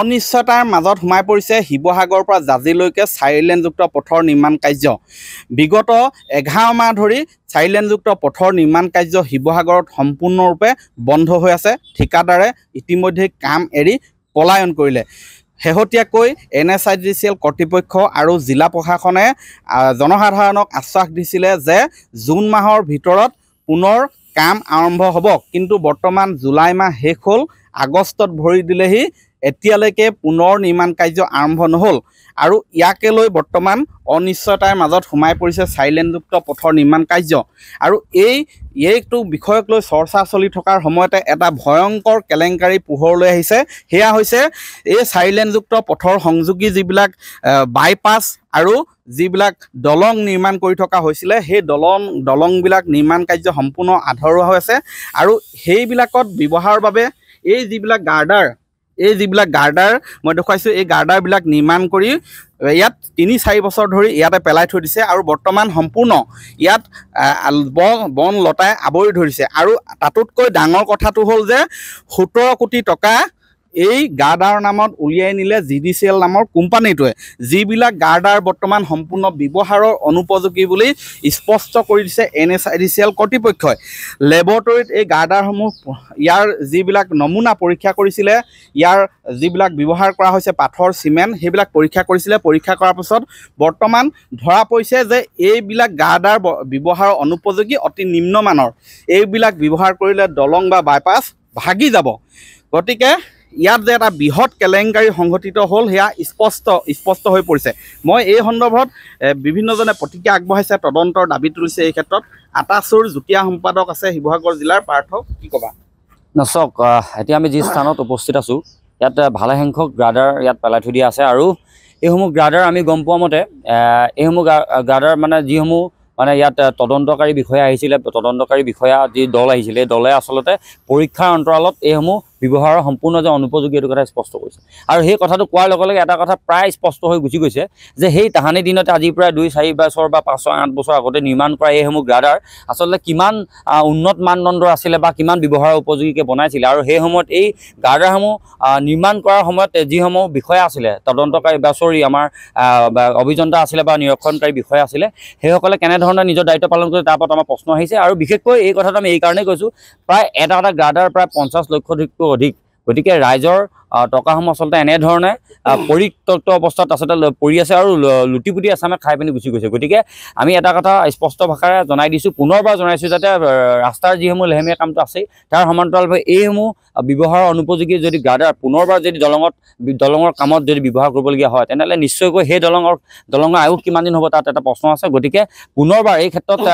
অনিশ্চয়তাৰ মাজত সোমাই পৰিছে শিৱসাগৰৰ পৰা জাজিলৈকে চাৰিলেনযুক্ত পথৰ নিৰ্মাণ কাৰ্য বিগত এঘাৰ মাহ ধৰি চাৰিলেনযুক্ত পথৰ নিৰ্মাণ কাৰ্য শিৱসাগৰত সম্পূৰ্ণৰূপে বন্ধ হৈ আছে ঠিকাদাৰে ইতিমধ্যে কাম এৰি পলায়ন কৰিলে শেহতীয়াকৈ N S I D C L কৰ্তৃপক্ষ আৰু জিলা প্ৰশাসনে জনসাধাৰণক আশ্বাস দিছিলে যে জুন মাহৰ ভিতৰত পুনৰ কাম আৰম্ভ হ'ব কিন্তু বৰ্তমান জুলাই মাহ শেষ হ'ল আগষ্টত ভৰি দিলেহি এতিয়ালৈকে পুনৰ নিৰ্মাণ কাৰ্য আৰম্ভ নহ'ল আৰু ইয়াকে লৈ বৰ্তমান অনিশ্চয়তাৰ মাজত সোমাই পৰিছে চাইলেণ্টযুক্ত পথৰ নিৰ্মাণ কাৰ্য আৰু এই এইটো বিষয়ক লৈ চৰ্চা চলি থকাৰ সময়তে এটা ভয়ংকৰ কেলেংকাৰী পোহৰলৈ আহিছে সেয়া হৈছে এই চাইলেণ্টযুক্ত পথৰ সংযোগী যিবিলাক বাইপাছ আৰু যিবিলাক দলং নিৰ্মাণ কৰি থকা হৈছিলে সেই দলং দলংবিলাক নিৰ্মাণ কাৰ্য সম্পূৰ্ণ আধৰুৱা হৈ আছে আৰু সেইবিলাকত ব্যৱহাৰৰ বাবে এই যিবিলাক গাৰ্ডাৰ এই যিবিলাক গাৰ্ডাৰ মই দেখুৱাইছোঁ এই গাৰ্ডাৰবিলাক নিৰ্মাণ কৰি ইয়াত তিনি চাৰি বছৰ ধৰি ইয়াতে পেলাই থৈ দিছে আৰু বৰ্তমান সম্পূৰ্ণ ইয়াত বন বন লতাই আৱৰি ধৰিছে আৰু তাতোতকৈ ডাঙৰ কথাটো হ'ল যে সোতৰ কোটি টকা এই গাৰ্ডাৰ নামত উলিয়াই নিলে জি ডি চি এল নামৰ কোম্পানীটোৱে যিবিলাক গাৰ্ডাৰ বৰ্তমান সম্পূৰ্ণ ব্যৱহাৰৰ অনুপযোগী বুলি স্পষ্ট কৰি দিছে N S I D C L কৰ্তৃপক্ষই লেবৰেটৰীত এই গাৰ্ডাৰসমূহ ইয়াৰ যিবিলাক নমুনা পৰীক্ষা কৰিছিলে ইয়াৰ যিবিলাক ব্যৱহাৰ কৰা হৈছে পাথৰ চিমেণ্ট সেইবিলাক পৰীক্ষা কৰিছিলে পৰীক্ষা কৰাৰ পিছত বৰ্তমান ধৰা পৰিছে যে এইবিলাক গাৰ্ডাৰ ব্যৱহাৰৰ অনুপযোগী অতি নিম্নমানৰ এইবিলাক ব্যৱহাৰ কৰিলে দলং বা বাইপাছ ভাগি যাব গতিকে ইয়াত যে এটা বৃহৎ কেলেংকাৰী সংঘটিত হ'ল সেয়া স্পষ্ট স্পষ্ট হৈ পৰিছে মই এই সন্দৰ্ভত বিভিন্নজনে প্ৰতিক্ৰিয়া আগবঢ়াইছে তদন্তৰ দাবী তুলিছে এই ক্ষেত্ৰত আটাচুৰ যুটীয়া সম্পাদক আছে শিৱসাগৰ জিলাৰ পাৰ্থ কি ক'বা নচাওক এতিয়া আমি যি স্থানত উপস্থিত আছোঁ ইয়াত ভালেসংখ্যক গ্ৰাডাৰ ইয়াত পেলাই থৈ দিয়া আছে আৰু এইসমূহ গ্ৰাডাৰ আমি গম পোৱা মতে এইসমূহ গ্ৰাডাৰ মানে যিসমূহ মানে ইয়াত তদন্তকাৰী বিষয়া আহিছিলে তদন্তকাৰী বিষয়া যি দল আহিছিলে এই দলে আচলতে পৰীক্ষাৰ অন্তৰালত এইসমূহ ব্যৱহাৰৰ সম্পূৰ্ণ যে অনুপযোগী এইটো কথা স্পষ্ট কৰিছে আৰু সেই কথাটো কোৱাৰ লগে লগে এটা কথা প্ৰায় স্পষ্ট হৈ গুচি গৈছে যে সেই তাহানি দিনতে আজিৰ পৰা দুই চাৰি বছৰ বা পাঁচ আঠ বছৰ আগতে নিৰ্মাণ কৰা এইসমূহ গ্ৰাডাৰ আচলতে কিমান উন্নত মানদণ্ডৰ আছিলে বা কিমান ব্যৱহাৰৰ উপযোগীকে বনাইছিলে আৰু সেই সময়ত এই গ্ৰাডাৰসমূহ নিৰ্মাণ কৰাৰ সময়ত যিসমূহ বিষয়া আছিলে তদন্তকাৰী বা চৰি আমাৰ অভিযন্তা আছিলে বা নিৰীক্ষণকাৰী বিষয়া আছিলে সেইসকলে কেনেধৰণৰ ধৰণে নিজৰ দায়িত্ব পালন কৰিছে তাৰ ওপৰত আমাৰ প্ৰশ্ন আহিছে আৰু বিশেষকৈ এই কথাটো আমি এইকাৰণেই কৈছোঁ প্ৰায় এটা এটা গ্ৰাডাৰ প্ৰায় পঞ্চাছ লক্ষাধিকৈ অধিক গতিকে ৰাইজৰ টকাসমূহ আচলতে এনেধৰণে পৰিত্যক্ত অৱস্থাত আচলতে পৰি আছে আৰু লুটি পুতি আছামে খাই পিনি গুচি গৈছে গতিকে আমি এটা কথা স্পষ্ট ভাষাৰে জনাই দিছোঁ পুনৰবাৰ জনাইছোঁ যাতে ৰাস্তাৰ যিসমূহ লেহেমীয়া কামটো আছেই তাৰ সমান্তৰালভাৱে এইসমূহ ব্যৱহাৰৰ অনুপযোগী যদি গাদাৰ পুনৰবাৰ যদি দলঙত দলঙৰ কামত যদি ব্যৱহাৰ কৰিবলগীয়া হয় তেনেহ'লে নিশ্চয়কৈ সেই দলঙৰ দলঙৰ আয়ুস কিমান দিন হ'ব তাত এটা প্ৰশ্ন আছে গতিকে পুনৰবাৰ এই ক্ষেত্ৰত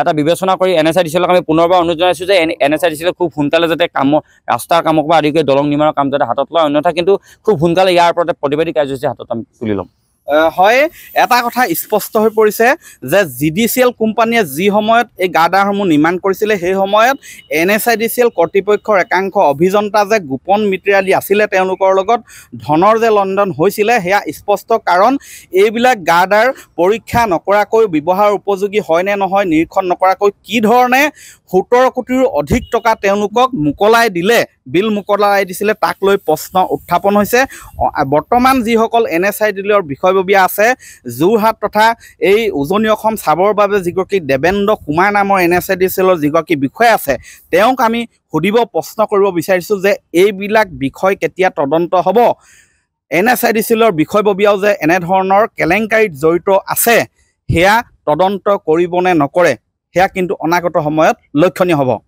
এটা বিবেচনা কৰি N S I D C এলক আমি পুনৰবাৰ অনুৰোধ জনাইছোঁ যে N S I D C এলে খুব সোনকালে যাতে কাম ৰাস্তাৰ কামকৰপৰা আদি কৰি দল দলং নিৰ্মাণৰ কাম যাতে হাতত লয় অন্যথা কিন্তু খুব সোনকালে ইয়াৰ ওপৰতে প্ৰতিবাদী কাৰ্যসূচী হাতত আমি তুলি ল'ম হয় এটা কথা স্পষ্ট হৈ পৰিছে যে জি ডি চি এল কোম্পানীয়ে যি সময়ত এই গাৰ্ডাৰসমূহ নিৰ্মাণ কৰিছিলে সেই সময়ত N S I D C L কৰ্তৃপক্ষৰ একাংশ অভিযন্তা যে গোপন মিত্ৰিয়ালি আছিলে তেওঁলোকৰ লগত ধনৰ যে লণ্ডন হৈছিলে সেয়া স্পষ্ট কাৰণ এইবিলাক গাৰ্ডাৰ পৰীক্ষা নকৰাকৈ ব্যৱহাৰ উপযোগী হয়নে নহয় নিৰীক্ষণ নকৰাকৈ কি ধৰণে সোতৰ কোটিৰো অধিক টকা তেওঁলোকক মোকলাই দিলে বিল মোকলাই দিছিলে তাক লৈ প্ৰশ্ন উত্থাপন হৈছে বৰ্তমান যিসকল এন এছ আই ডিলৰ বিষয়ববীয়া আছে যোৰহাট তথা এই উজনি অসম চাবৰ বাবে যিগৰাকী দেৱেন্দ্ৰ কুমাৰ নামৰ এন এছ আই ডি চিলৰ যিগৰাকী বিষয়া আছে তেওঁক আমি সুধিব প্ৰশ্ন কৰিব বিচাৰিছোঁ যে এইবিলাক বিষয় কেতিয়া তদন্ত হ'ব এন এছ আই ডি চিলৰ বিষয়ববীয়াও যে এনেধৰণৰ কেলেংকাৰীত জড়িত আছে সেয়া তদন্ত কৰিবনে নকৰে সেয়া কিন্তু অনাগত সময়ত লক্ষণীয় হ'ব